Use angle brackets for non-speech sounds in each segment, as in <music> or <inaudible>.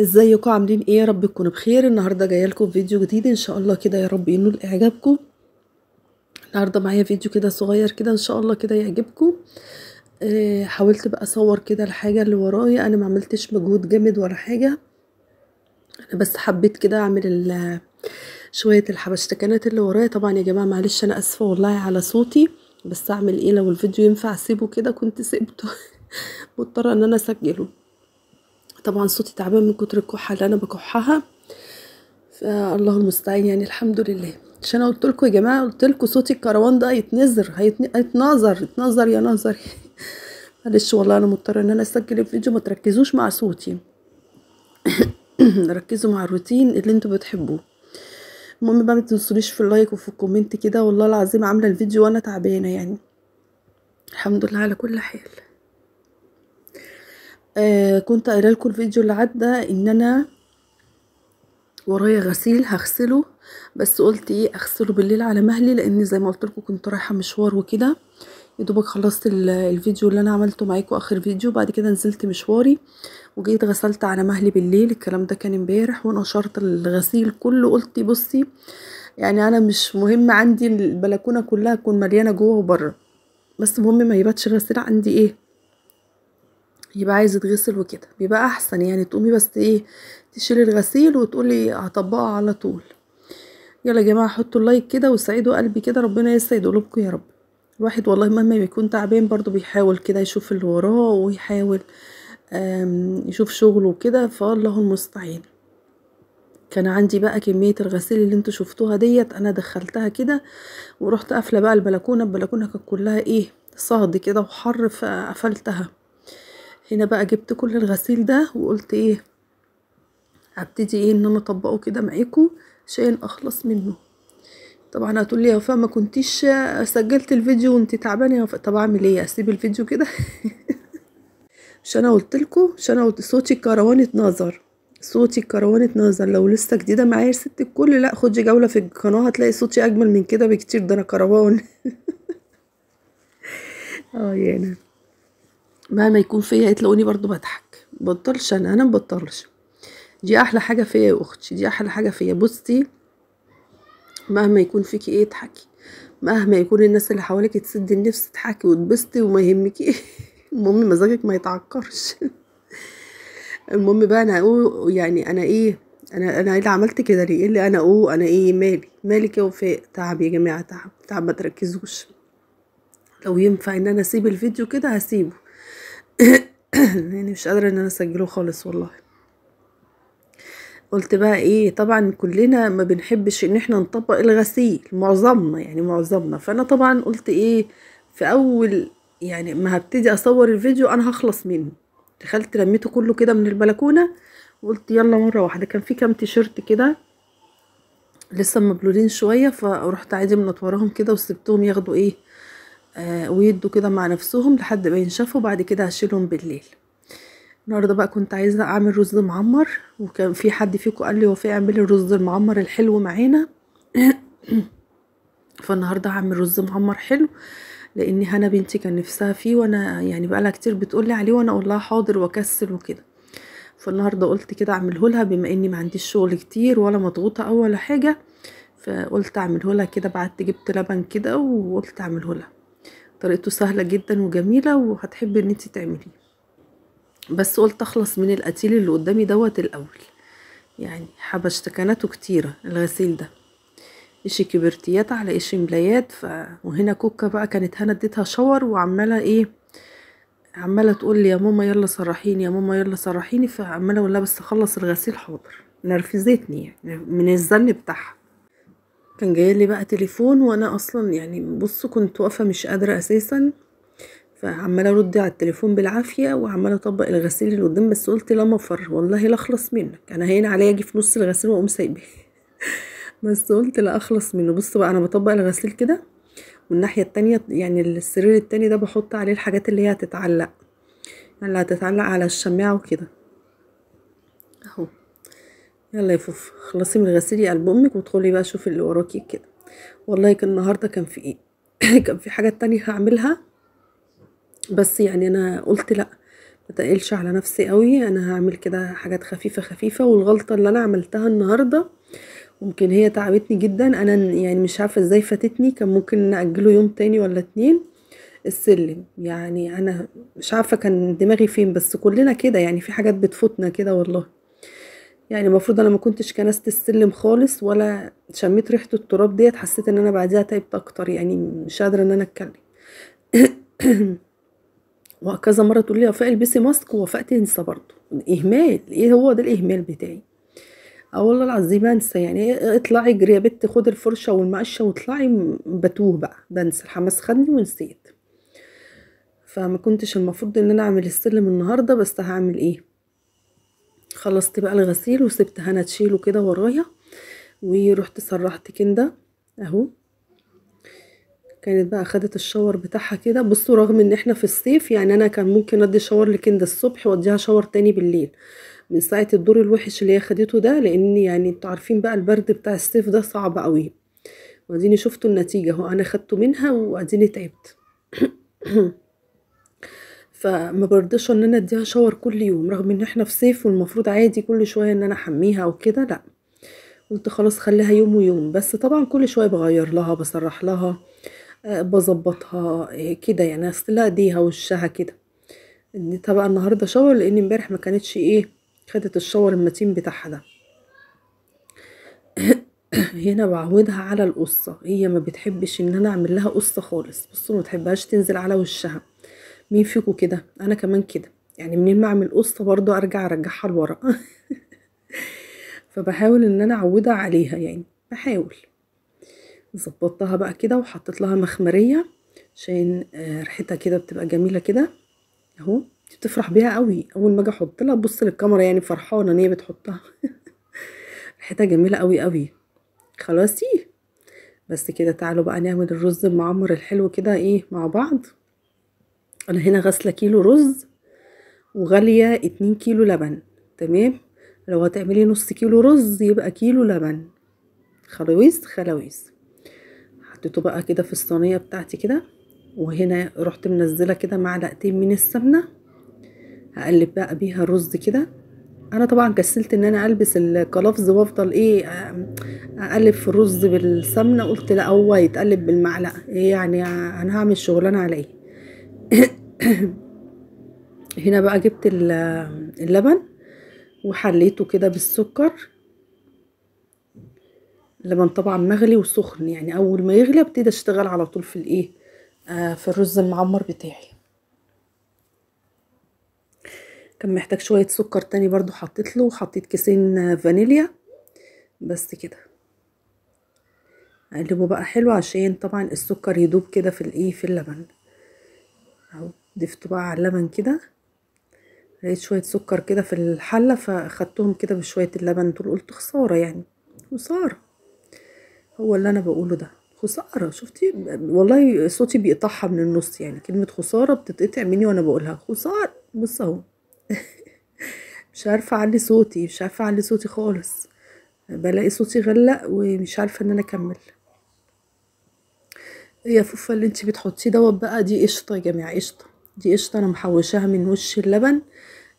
ازيكم عاملين ايه يا رب تكونوا بخير النهارده جايه لكم فيديو جديد ان شاء الله كده يا رب ينول اعجابكم النهارده معايا فيديو كده صغير كده ان شاء الله كده يعجبكم آه حاولت بقى اصور كده الحاجه اللي ورايا انا ما عملتش مجهود جامد ولا حاجه انا بس حبيت كده اعمل شويه الحبشتكنات اللي ورايا طبعا يا جماعه معلش انا اسفه والله على صوتي بس اعمل ايه لو الفيديو ينفع اسيبه كده كنت سيبته <laughs> مضطره ان انا اسجله طبعا صوتي تعبان من كتر الكحه اللي انا بكحها فالله المستعان يعني الحمد لله عشان انا قلت لكم يا جماعه قلت لكم صوتي الكروان ده هيتنزر هيتنظر يتنظر يا نظري <laughs> معلش والله انا مضطره ان انا اسجل الفيديو ما تركزوش مع صوتي <coughs> ركزوا مع الروتين اللي انتوا بتحبوه المهم بقى ما تنسونيش في اللايك وفي الكومنت كده والله العظيم عامله الفيديو وانا تعبانه يعني الحمد لله على كل حال آه، كنت قايله لكم الفيديو اللي عدى ان انا ورايا غسيل هغسله بس قلت ايه اغسله بالليل على مهلي لان زي ما قلت لكم كنت رايحه مشوار وكده يا دوبك خلصت الفيديو اللي انا عملته معاكم اخر فيديو بعد كده نزلت مشواري وجيت غسلت على مهلي بالليل الكلام ده كان امبارح ونشرت الغسيل كله قلت بصي يعني انا مش مهم عندي البلكونه كلها تكون مليانه جوه وبره بس المهم ما يباتش غسيل عندي ايه يبقى عايز يتغسل وكده بيبقى احسن يعني تقومي بس ايه تشيلي الغسيل وتقولي هطبقها على طول يلا يا جماعه حطوا اللايك كده وسعيدوا قلبي كده ربنا يسعد قلوبكم يا رب الواحد والله مهما بيكون تعبان برضو بيحاول كده يشوف اللي وراه ويحاول يشوف شغله وكده فالله المستعان كان عندي بقى كمية الغسيل اللي انتوا شفتوها ديت انا دخلتها كده ورحت قافلة بقى البلكونة البلكونة كانت كلها ايه صهد كده وحر فقفلتها هنا بقى جبت كل الغسيل ده وقلت ايه هبتدي ايه ان انا اطبقه كده معاكم عشان اخلص منه طبعا هتقول لي يا وفاء ما كنتيش سجلت الفيديو وانت تعبانه طب اعمل ايه اسيب الفيديو كده <laughs> مش انا قلت لكم مش انا قلت صوتي كروانه نظر صوتي كروانه نظر لو لسه جديده معايا ست الكل لا خدي جوله في القناه هتلاقي صوتي اجمل من كده بكتير ده انا كروان <laughs> اه يعني. مهما يكون فيا هتلاقوني برضو بضحك مبطلش انا انا مبطلش دي احلى حاجه فيا يا اختي دي احلى حاجه فيا بصي مهما يكون فيكي ايه اضحكي مهما يكون الناس اللي حواليك تسد النفس تضحكي وتبسطي وما يهمكي <laughs> المهم مزاجك ما يتعكرش <laughs> المهم بقى انا اقول يعني انا ايه انا انا ايه اللي عملت كده ليه ايه اللي انا اقول انا ايه مالي مالك يا وفاء تعب يا جماعه تعب تعب ما تركزوش لو ينفع ان انا اسيب الفيديو كده هسيبه <coughs> يعني مش قادرة ان انا اسجله خالص والله قلت بقى ايه طبعا كلنا ما بنحبش ان احنا نطبق الغسيل معظمنا يعني معظمنا فانا طبعا قلت ايه في اول يعني ما هبتدي اصور الفيديو انا هخلص منه دخلت رميته كله كده من البلكونه وقلت يلا مره واحده كان في كام تيشرت كده لسه مبلولين شويه فروحت عادي منطورهم كده وسبتهم ياخدوا ايه آه، ويدوا كده مع نفسهم لحد ما ينشفوا بعد كده هشيلهم بالليل النهارده بقى كنت عايزه اعمل رز معمر وكان في حد فيكم قال لي وفاء اعملي الرز المعمر الحلو معانا <coughs> فالنهارده هعمل رز معمر حلو لان هنا بنتي كان نفسها فيه وانا يعني بقالها كتير بتقولي عليه وانا اقول لها حاضر واكسل وكده فالنهارده قلت كده اعمله لها بما اني ما عنديش شغل كتير ولا مضغوطه او ولا حاجه فقلت اعمله لها كده بعت جبت لبن كده وقلت اعمله لها طريقته سهلة جدا وجميلة وهتحبي ان انت تعمليه بس قلت اخلص من القتيل اللي قدامي دوت الاول يعني حبشتكناته كتيرة الغسيل ده اشي كبرتيات على اشي ملايات ف... وهنا كوكا بقى كانت هنا اديتها شاور وعمالة ايه عمالة تقول لي يا ماما يلا صرحيني يا ماما يلا صرحيني فعمالة اقول بس اخلص الغسيل حاضر نرفزتني يعني من الزن بتاعها كان جاي لي بقى تليفون وانا اصلا يعني بص كنت واقفه مش قادره اساسا فعماله ارد على التليفون بالعافيه وعماله اطبق الغسيل اللي قدام بس قلت لا مفر والله لا اخلص منك انا هين عليا اجي في نص الغسيل واقوم سايبه <laughs> بس قلت لا اخلص منه بص بقى انا بطبق الغسيل كده والناحيه التانية يعني السرير التاني ده بحط عليه الحاجات اللي هي هتتعلق يعني اللي هتتعلق على الشماعه وكده يلا يا فوف خلصي من غسيلي قلب امك وادخلي بقى شوفي اللي وراكي كده والله كان النهارده كان في ايه <laughs> كان في حاجه تانية هعملها بس يعني انا قلت لا ما على نفسي قوي انا هعمل كده حاجات خفيفه خفيفه والغلطه اللي انا عملتها النهارده ممكن هي تعبتني جدا انا يعني مش عارفه ازاي فاتتني كان ممكن ناجله يوم تاني ولا اتنين السلم يعني انا مش عارفه كان دماغي فين بس كلنا كده يعني في حاجات بتفوتنا كده والله يعني المفروض انا ما كنتش كنست السلم خالص ولا شميت ريحه التراب ديت حسيت ان انا بعديها تعبت اكتر يعني مش قادره ان انا اتكلم <coughs> وكذا مره تقول لي وفاء البسي ماسك ووفاء تنسى برضه اهمال ايه هو ده الاهمال بتاعي اه والله العظيم انسى يعني إيه، إيه، اطلعي اجري يا بت خدي الفرشه والمقشه واطلعي بتوه بقى بنسى الحماس خدني ونسيت فما كنتش المفروض ان انا اعمل السلم النهارده بس هعمل ايه خلصت بقى الغسيل وسبتها انا تشيله كده ورايا ورحت سرحت كنده اهو كانت بقى خدت الشاور بتاعها كده بصوا رغم ان احنا في الصيف يعني انا كان ممكن ادي شاور لكنده الصبح واديها شاور تاني بالليل من ساعه الدور الوحش اللي هي خدته ده لان يعني انتوا عارفين بقى البرد بتاع الصيف ده صعب قوي واديني شفتوا النتيجه اهو انا خدته منها واديني تعبت <clears throat> فما برضاش ان انا اديها شاور كل يوم رغم ان احنا في صيف والمفروض عادي كل شويه ان انا احميها او لا قلت خلاص خليها يوم ويوم بس طبعا كل شويه بغير لها بصرح لها آه، بظبطها آه، كده يعني اغسلها ايديها وشها كده طبعا النهارده شاور لان امبارح ما كانتش ايه خدت الشاور المتين بتاعها ده <coughs> هنا بعودها على القصه هي ما بتحبش ان انا اعمل لها قصه خالص بصوا ما تنزل على وشها مين فيكم كده انا كمان كده يعني منين ما اعمل قصه برضو ارجع ارجعها لورا <laughs> فبحاول ان انا اعودها عليها يعني بحاول ظبطتها بقى كده وحطيت لها مخمريه عشان آه، ريحتها كده بتبقى جميله كده اهو بتفرح بيها قوي اول ما اجي احط لها بص للكاميرا يعني فرحانه ان هي بتحطها <laughs> ريحتها جميله قوي قوي خلاص بس كده تعالوا بقى نعمل الرز المعمر الحلو كده ايه مع بعض انا هنا غسله كيلو رز وغاليه اتنين كيلو لبن تمام لو هتعملي نص كيلو رز يبقى كيلو لبن خلاويص خلاويص حطيته بقى كده في الصينيه بتاعتي كده وهنا رحت منزله كده معلقتين من السمنه هقلب بقى بيها الرز كده انا طبعا كسلت ان انا البس القلافز وافضل ايه اقلب في الرز بالسمنه قلت لا هو يتقلب بالمعلقه ايه يعني انا هعمل شغلانه على ايه <coughs> هنا بقى جبت اللبن وحليته كده بالسكر اللبن طبعا مغلي وسخن يعني اول ما يغلي ابتدي اشتغل على طول في الايه آه في الرز المعمر بتاعي كان محتاج شوية سكر تاني برضو حطيت له وحطيت كيسين فانيليا بس كده اقلبه بقى حلو عشان طبعا السكر يدوب كده في الايه في اللبن اهو ضفت بقى على اللبن كده لقيت شوية سكر كده في الحلة فاخدتهم كده بشوية اللبن دول قلت خسارة يعني خسارة هو اللي أنا بقوله ده خسارة شفتي والله صوتي بيقطعها من النص يعني كلمة خسارة بتتقطع مني وأنا بقولها خسارة بص أهو <laughs> مش عارفة أعلي صوتي مش عارفة أعلي صوتي خالص بلاقي صوتي غلق ومش عارفة إن أنا أكمل يا فوفا اللي انت بتحطيه دوت بقى دي قشطة يا جماعة قشطة دي قشطة انا محوشاها من وش اللبن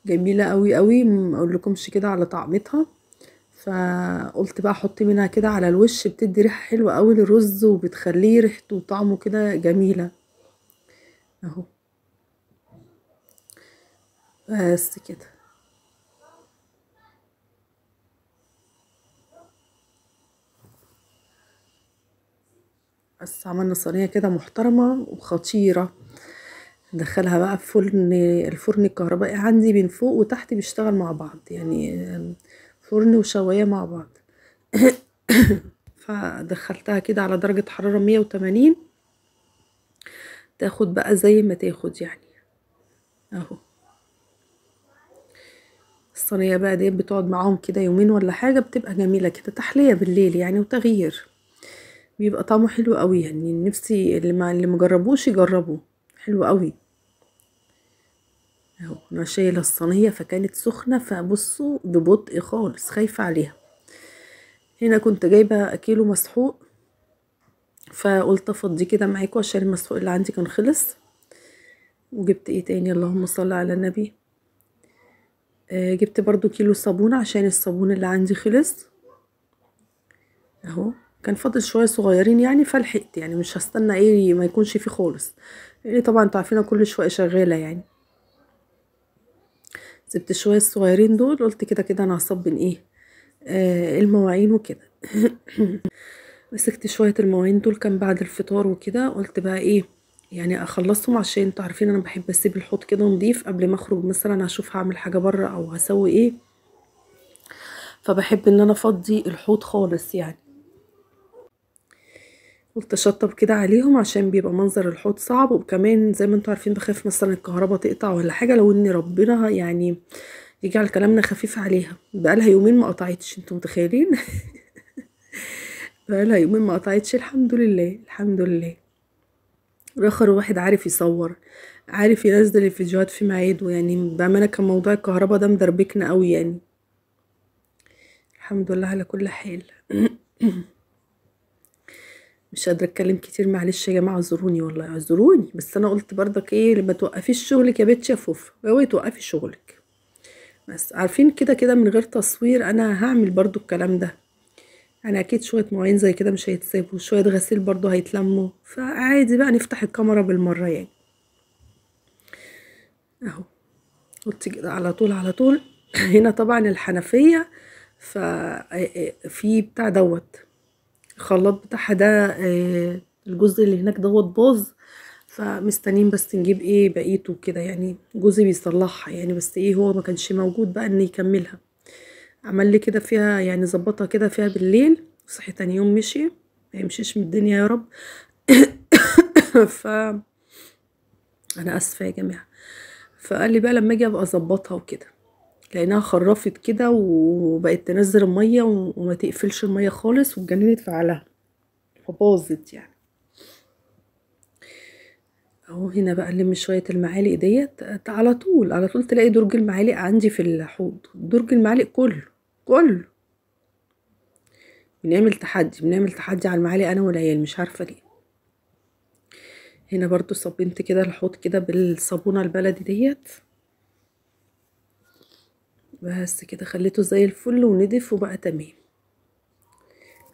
جميلة قوي قوي مقولكمش كده على طعمتها فقلت بقى احط منها كده على الوش بتدي ريحة حلوة قوي للرز وبتخليه ريحته وطعمه كده جميلة اهو بس كده بس عملنا صينية كده محترمة وخطيرة ندخلها بقى في فرن الفرن الكهربائي عندي من فوق وتحت بيشتغل مع بعض يعني فرن وشوايه مع بعض <coughs> فدخلتها كده على درجه حراره 180 تاخد بقى زي ما تاخد يعني اهو الصينيه بقى دي بتقعد معاهم كده يومين ولا حاجه بتبقى جميله كده تحليه بالليل يعني وتغيير بيبقى طعمه حلو قوي يعني نفسي اللي ما اللي مجربوش يجربوه حلو قوي اهو انا شايله الصينيه فكانت سخنه فبصوا ببطء خالص خايفه عليها هنا كنت جايبه كيلو مسحوق فقلت افضي كده معاكم عشان المسحوق اللي عندي كان خلص وجبت ايه تاني اللهم صل على النبي آه جبت برضو كيلو صابونه عشان الصابون اللي عندي خلص اهو كان فاضل شويه صغيرين يعني فلحقت يعني مش هستنى ايه ما يكونش فيه خالص لان يعني طبعا انتوا عارفين كل شويه شغاله يعني سبت شويه الصغيرين دول قلت كده كده انا هصب ايه آه المواعين وكده <coughs> مسكت شويه المواعين دول كان بعد الفطار وكده قلت بقى ايه يعني اخلصهم عشان انتوا عارفين انا بحب اسيب الحوض كده نضيف قبل ما اخرج مثلا اشوف هعمل حاجه بره او هسوي ايه فبحب ان انا افضي الحوض خالص يعني قلت اشطب كده عليهم عشان بيبقى منظر الحوض صعب وكمان زي ما انتوا عارفين بخاف مثلا الكهرباء تقطع ولا حاجه لو ان ربنا يعني يجعل كلامنا خفيف عليها بقالها يومين ما قطعتش انتوا متخيلين <laughs> بقالها يومين ما قطعتش الحمد لله الحمد لله الاخر واحد عارف يصور عارف ينزل الفيديوهات في ميعاده يعني بامانه كان موضوع الكهرباء ده مدربكنا قوي يعني الحمد لله على كل حال <clears throat> مش قادرة اتكلم كتير معلش يا جماعة اعذروني والله اعذروني بس انا قلت برضك ايه لما توقفيش شغلك يا بنت يا فوف اوعي توقفي شغلك بس عارفين كده كده من غير تصوير انا هعمل برضو الكلام ده يعني اكيد شوية مواعين زي كده مش هيتسابوا شوية غسيل برضو هيتلموا فعادي بقى نفتح الكاميرا بالمرة يعني اهو قلت كده على طول على طول <clears throat> هنا طبعا الحنفية ففي آه، آه، بتاع دوت الخلاط بتاعها ده آه، الجزء اللي هناك دوت باظ فمستنيين بس نجيب ايه بقيته كده يعني جوزي بيصلحها يعني بس ايه هو ما كانش موجود بقى ان يكملها عمل لي كده فيها يعني ظبطها كده فيها بالليل صحي تاني يوم مشي ما يمشيش من الدنيا يا رب <coughs> ف انا اسفه يا جماعه فقال لي بقى لما اجي ابقى اظبطها وكده لقيناها خرفت كده وبقت تنزل الميه وما تقفلش الميه خالص واتجننت في عقلها فباظت يعني اهو هنا بقى لم شويه المعالق ديت على طول على طول تلاقي درج المعالق عندي في الحوض درج المعالق كله كله بنعمل تحدي بنعمل تحدي على المعالق انا والعيال مش عارفه ليه هنا برضو صبنت كده الحوض كده بالصابونه البلدي ديت بس كده خليته زي الفل ونضف وبقى تمام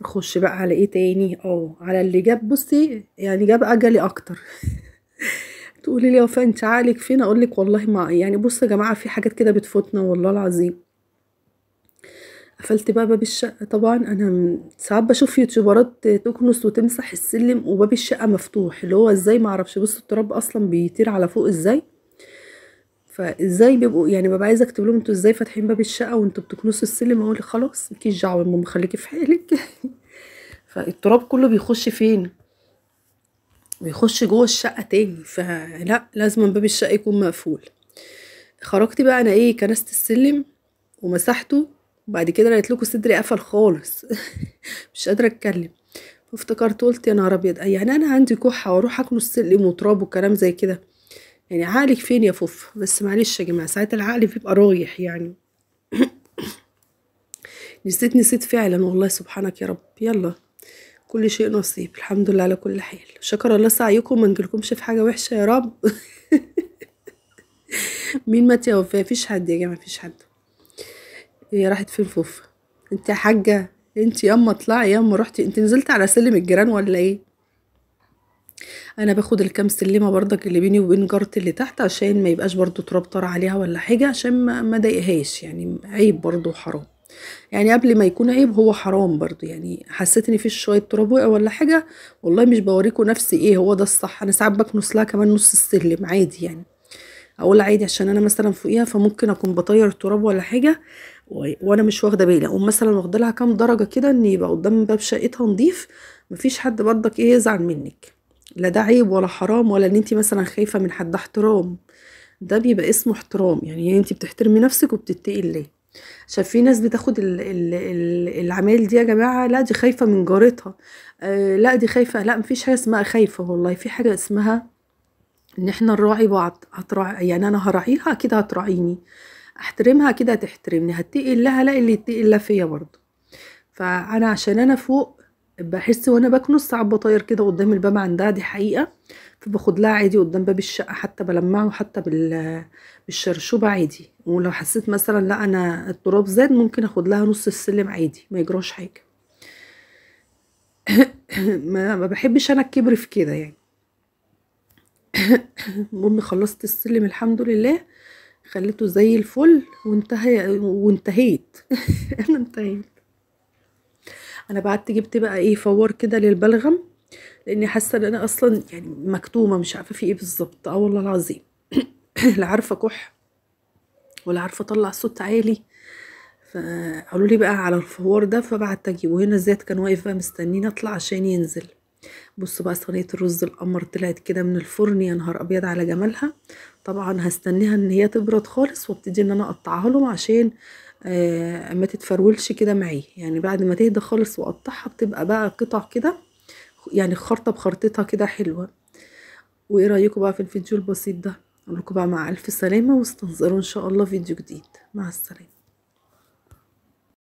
نخش بقى على ايه تاني اه على اللي جاب بصي يعني جاب اجلي اكتر <laughs> تقولي لي يا وفاء انت عقلك فين اقول لك والله ما يعني بصوا يا جماعه في حاجات كده بتفوتنا والله العظيم قفلت بقى باب الشقه طبعا انا ساعات بشوف يوتيوبرات تكنس وتمسح السلم وباب الشقه مفتوح اللي هو ازاي ما اعرفش بصوا التراب اصلا بيطير على فوق ازاي فازاي بيبقوا يعني ببقى عايزه اكتب لهم انتوا ازاي فاتحين باب الشقه وانتوا بتكنسوا السلم اقول خلاص مالكيش دعوه المهم خليكي في حالك <laughs> فالتراب كله بيخش فين بيخش جوه الشقه تاني فلا لازم باب الشقه يكون مقفول خرجت بقى انا ايه كنست السلم ومسحته وبعد كده لقيت لكم صدري قفل خالص <laughs> مش قادره اتكلم فافتكرت قلت يا نهار ابيض يعني انا عندي كحه واروح اكل السلم وتراب وكلام زي كده يعني عقلك فين يا فوف بس معلش يا جماعة ساعات العقل بيبقى رايح يعني <coughs> نسيت نسيت فعلا والله سبحانك يا رب يلا كل شيء نصيب الحمد لله على كل حال شكر الله سعيكم ما نجيلكمش في حاجة وحشة يا رب <laughs> مين ما توفى مفيش حد يا جماعة مفيش حد هي راحت فين فوف انت يا حاجة انت ياما اطلعي ياما رحتي انت نزلت على سلم الجيران ولا ايه انا باخد الكام سلمه برضك اللي بيني وبين جارتي اللي تحت عشان ما يبقاش برضو تراب طار عليها ولا حاجه عشان ما ضايقهاش يعني عيب برضو حرام يعني قبل ما يكون عيب هو حرام برضو يعني حسيت ان في شويه تراب وقع ولا حاجه والله مش بوريكم نفسي ايه هو ده الصح انا ساعات بكنس لها كمان نص السلم عادي يعني اقول عادي عشان انا مثلا فوقيها فممكن اكون بطير التراب ولا حاجه وانا مش واخده بالي اقوم مثلا واخده لها كام درجه كده ان يبقى قدام باب شقتها نضيف مفيش حد برضك ايه يزعل منك لا ده عيب ولا حرام ولا ان انت مثلا خايفه من حد احترام ده بيبقى اسمه احترام يعني انت بتحترمي نفسك وبتتقي الله عشان في ناس بتاخد ال ال ال العمايل دي يا جماعه لا دي خايفه من جارتها آه لا دي خايفه لا مفيش حاجه اسمها خايفه والله في حاجه اسمها ان احنا نراعي بعض هتراعي يعني انا هراعيها اكيد هتراعيني احترمها كده هتحترمني هتقي لها لا اللي يتقي الله فيا برضه فانا عشان انا فوق بحس وانا بكنس ساعات بطير كده قدام الباب عندها دي حقيقه فباخد لها عادي قدام باب الشقه حتى بلمعه حتى بال بالشرشوبه عادي ولو حسيت مثلا لا انا التراب زاد ممكن اخد لها نص السلم عادي ما يجراش حاجه <coughs> ما بحبش انا الكبر في كده يعني <coughs> المهم خلصت السلم الحمد لله خليته زي الفل وانتهي وانتهيت <laughs> انا انتهيت انا بعت جبت بقى ايه فوار كده للبلغم لاني حاسه ان انا اصلا يعني مكتومه مش عارفه في ايه بالظبط اه والله العظيم <clears throat> لا عارفه كح ولا عارفه اطلع صوت عالي فقالوا لي بقى على الفوار ده فبعت اجيبه هنا الزيت كان واقف بقى مستنيني اطلع عشان ينزل بص بقى صينيه الرز القمر طلعت كده من الفرن يا نهار ابيض على جمالها طبعا هستنيها ان هي تبرد خالص وابتدي ان انا اقطعها لهم عشان آه، ما تتفرولش كده معاه، يعني بعد ما تهدى خالص وقطعها بتبقى بقى قطع كده يعني خرطة بخرطتها كده حلوة، وإيه رأيكم بقى في الفيديو البسيط ده؟ أقولكوا بقى مع ألف سلامة واستنظروا إن شاء الله فيديو جديد، مع السلامة.